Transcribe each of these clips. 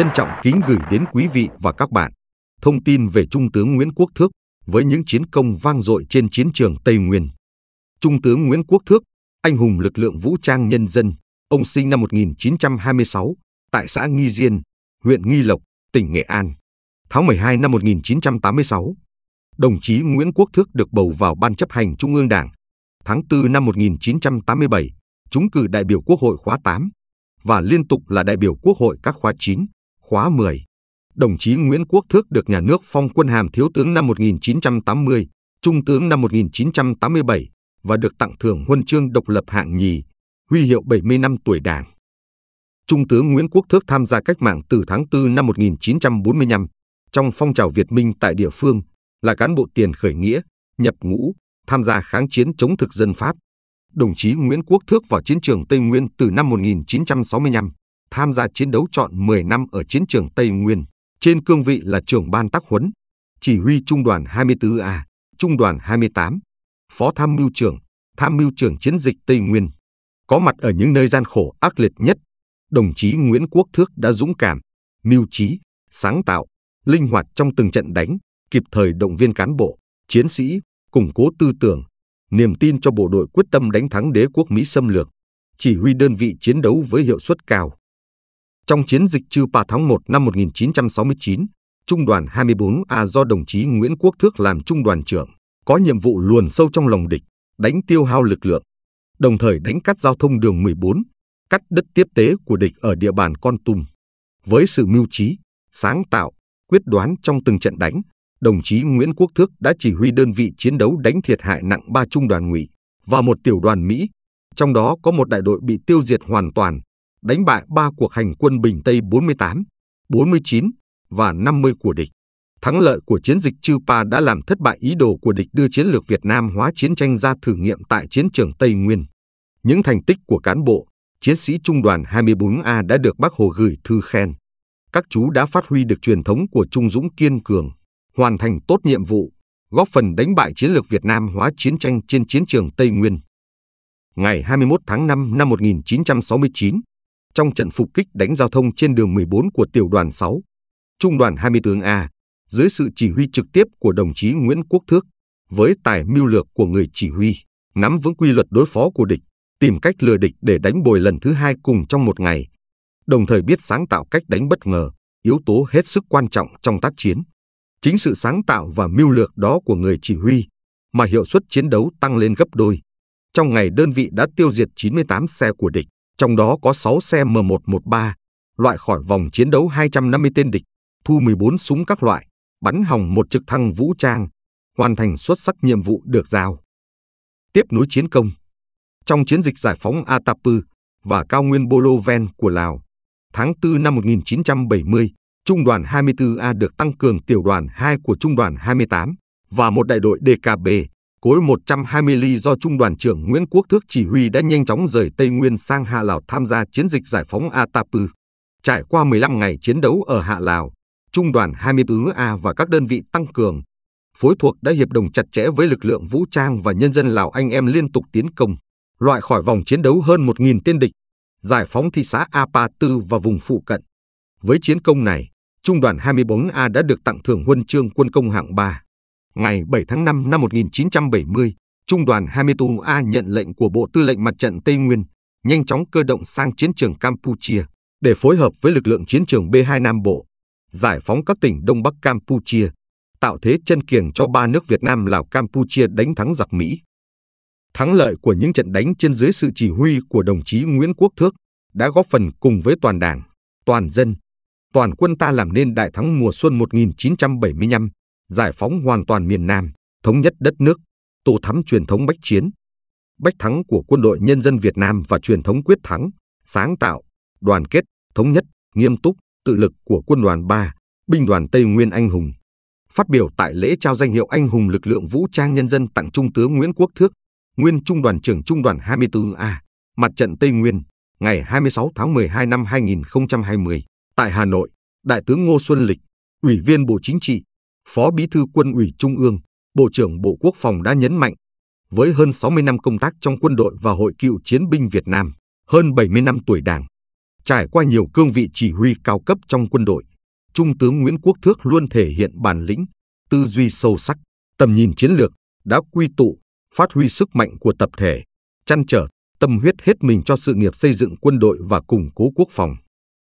trân trọng kính gửi đến quý vị và các bạn thông tin về Trung tướng Nguyễn Quốc Thước với những chiến công vang dội trên chiến trường Tây Nguyên. Trung tướng Nguyễn Quốc Thước, anh hùng lực lượng vũ trang nhân dân, ông sinh năm 1926 tại xã Nghi Diên, huyện Nghi Lộc, tỉnh Nghệ An. Tháng 12 năm 1986, đồng chí Nguyễn Quốc Thước được bầu vào Ban chấp hành Trung ương Đảng. Tháng 4 năm 1987, chúng cử đại biểu Quốc hội khóa 8 và liên tục là đại biểu Quốc hội các khóa 9, khóa 10. Đồng chí Nguyễn Quốc Thước được nhà nước phong quân hàm thiếu tướng năm 1980, trung tướng năm 1987 và được tặng thưởng huân chương độc lập hạng nhì, huy hiệu 70 năm tuổi Đảng. Trung tướng Nguyễn Quốc Thước tham gia cách mạng từ tháng 4 năm 1945 trong phong trào Việt Minh tại địa phương, là cán bộ tiền khởi nghĩa, nhập ngũ, tham gia kháng chiến chống thực dân Pháp. Đồng chí Nguyễn Quốc Thước vào chiến trường Tây Nguyên từ năm 1965 tham gia chiến đấu chọn 10 năm ở chiến trường Tây Nguyên, trên cương vị là trưởng ban tác huấn, chỉ huy trung đoàn 24A, trung đoàn 28, phó tham mưu trưởng, tham mưu trưởng chiến dịch Tây Nguyên. Có mặt ở những nơi gian khổ ác liệt nhất, đồng chí Nguyễn Quốc Thước đã dũng cảm, mưu trí, sáng tạo, linh hoạt trong từng trận đánh, kịp thời động viên cán bộ, chiến sĩ, củng cố tư tưởng, niềm tin cho bộ đội quyết tâm đánh thắng đế quốc Mỹ xâm lược, chỉ huy đơn vị chiến đấu với hiệu suất cao. Trong chiến dịch trừ Pà tháng 1 năm 1969, Trung đoàn 24A do đồng chí Nguyễn Quốc Thước làm trung đoàn trưởng, có nhiệm vụ luồn sâu trong lòng địch, đánh tiêu hao lực lượng, đồng thời đánh cắt giao thông đường 14, cắt đất tiếp tế của địch ở địa bàn Con Tum. Với sự mưu trí, sáng tạo, quyết đoán trong từng trận đánh, đồng chí Nguyễn Quốc Thước đã chỉ huy đơn vị chiến đấu đánh thiệt hại nặng ba trung đoàn ngụy và một tiểu đoàn Mỹ, trong đó có một đại đội bị tiêu diệt hoàn toàn, đánh bại ba cuộc hành quân Bình Tây 48, 49 và 50 của địch. Thắng lợi của chiến dịch Chư Pa đã làm thất bại ý đồ của địch đưa chiến lược Việt Nam hóa chiến tranh ra thử nghiệm tại chiến trường Tây Nguyên. Những thành tích của cán bộ, chiến sĩ Trung đoàn 24A đã được Bác Hồ gửi thư khen. Các chú đã phát huy được truyền thống của Trung Dũng kiên cường, hoàn thành tốt nhiệm vụ, góp phần đánh bại chiến lược Việt Nam hóa chiến tranh trên chiến trường Tây Nguyên. Ngày 21 tháng 5 năm 1969, trong trận phục kích đánh giao thông trên đường 14 của tiểu đoàn 6, trung đoàn 20 tướng A, dưới sự chỉ huy trực tiếp của đồng chí Nguyễn Quốc Thước, với tài mưu lược của người chỉ huy, nắm vững quy luật đối phó của địch, tìm cách lừa địch để đánh bồi lần thứ hai cùng trong một ngày, đồng thời biết sáng tạo cách đánh bất ngờ, yếu tố hết sức quan trọng trong tác chiến. Chính sự sáng tạo và mưu lược đó của người chỉ huy mà hiệu suất chiến đấu tăng lên gấp đôi. Trong ngày đơn vị đã tiêu diệt 98 xe của địch trong đó có 6 xe M113, loại khỏi vòng chiến đấu 250 tên địch, thu 14 súng các loại, bắn hỏng một trực thăng vũ trang, hoàn thành xuất sắc nhiệm vụ được giao. Tiếp nối chiến công Trong chiến dịch giải phóng Atapu và cao nguyên Boloven của Lào, tháng 4 năm 1970, Trung đoàn 24A được tăng cường tiểu đoàn 2 của Trung đoàn 28 và một đại đội DKB Cối 120 ly do Trung đoàn trưởng Nguyễn Quốc Thước chỉ huy đã nhanh chóng rời Tây Nguyên sang Hạ Lào tham gia chiến dịch giải phóng Atapu. Trải qua 15 ngày chiến đấu ở Hạ Lào, Trung đoàn 24A và các đơn vị tăng cường, phối thuộc đã hiệp đồng chặt chẽ với lực lượng vũ trang và nhân dân Lào anh em liên tục tiến công, loại khỏi vòng chiến đấu hơn 1.000 tên địch, giải phóng thị xã Apa Tư và vùng phụ cận. Với chiến công này, Trung đoàn 24A đã được tặng thưởng huân chương quân công hạng 3. Ngày 7 tháng 5 năm 1970, Trung đoàn 24A nhận lệnh của Bộ Tư lệnh Mặt trận Tây Nguyên nhanh chóng cơ động sang chiến trường Campuchia để phối hợp với lực lượng chiến trường B2 Nam Bộ, giải phóng các tỉnh Đông Bắc Campuchia, tạo thế chân kiềng cho ba nước Việt Nam Lào Campuchia đánh thắng giặc Mỹ. Thắng lợi của những trận đánh trên dưới sự chỉ huy của đồng chí Nguyễn Quốc Thước đã góp phần cùng với toàn đảng, toàn dân, toàn quân ta làm nên đại thắng mùa xuân 1975 giải phóng hoàn toàn miền Nam, thống nhất đất nước, tô thắm truyền thống bách chiến, bách thắng của quân đội nhân dân Việt Nam và truyền thống quyết thắng, sáng tạo, đoàn kết, thống nhất, nghiêm túc, tự lực của quân đoàn 3, binh đoàn Tây Nguyên Anh Hùng. Phát biểu tại lễ trao danh hiệu Anh Hùng lực lượng vũ trang nhân dân tặng Trung tướng Nguyễn Quốc Thước, nguyên Trung đoàn trưởng Trung đoàn 24A, mặt trận Tây Nguyên, ngày 26 tháng 12 năm 2020, tại Hà Nội, Đại tướng Ngô Xuân Lịch, Ủy viên Bộ Chính trị, Phó Bí thư Quân ủy Trung ương, Bộ trưởng Bộ Quốc phòng đã nhấn mạnh, với hơn 60 năm công tác trong quân đội và Hội cựu chiến binh Việt Nam, hơn 70 năm tuổi Đảng, trải qua nhiều cương vị chỉ huy cao cấp trong quân đội, Trung tướng Nguyễn Quốc Thước luôn thể hiện bản lĩnh, tư duy sâu sắc, tầm nhìn chiến lược, đã quy tụ, phát huy sức mạnh của tập thể, chăn trở, tâm huyết hết mình cho sự nghiệp xây dựng quân đội và củng cố quốc phòng.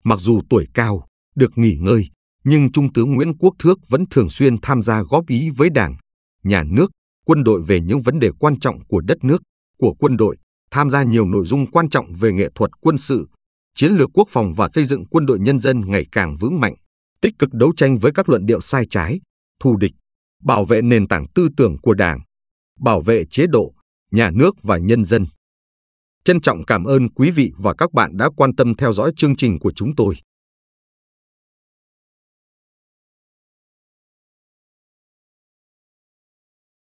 Mặc dù tuổi cao, được nghỉ ngơi, nhưng Trung tướng Nguyễn Quốc Thước vẫn thường xuyên tham gia góp ý với Đảng, Nhà nước, quân đội về những vấn đề quan trọng của đất nước, của quân đội, tham gia nhiều nội dung quan trọng về nghệ thuật quân sự, chiến lược quốc phòng và xây dựng quân đội nhân dân ngày càng vững mạnh, tích cực đấu tranh với các luận điệu sai trái, thù địch, bảo vệ nền tảng tư tưởng của Đảng, bảo vệ chế độ, nhà nước và nhân dân. Trân trọng cảm ơn quý vị và các bạn đã quan tâm theo dõi chương trình của chúng tôi.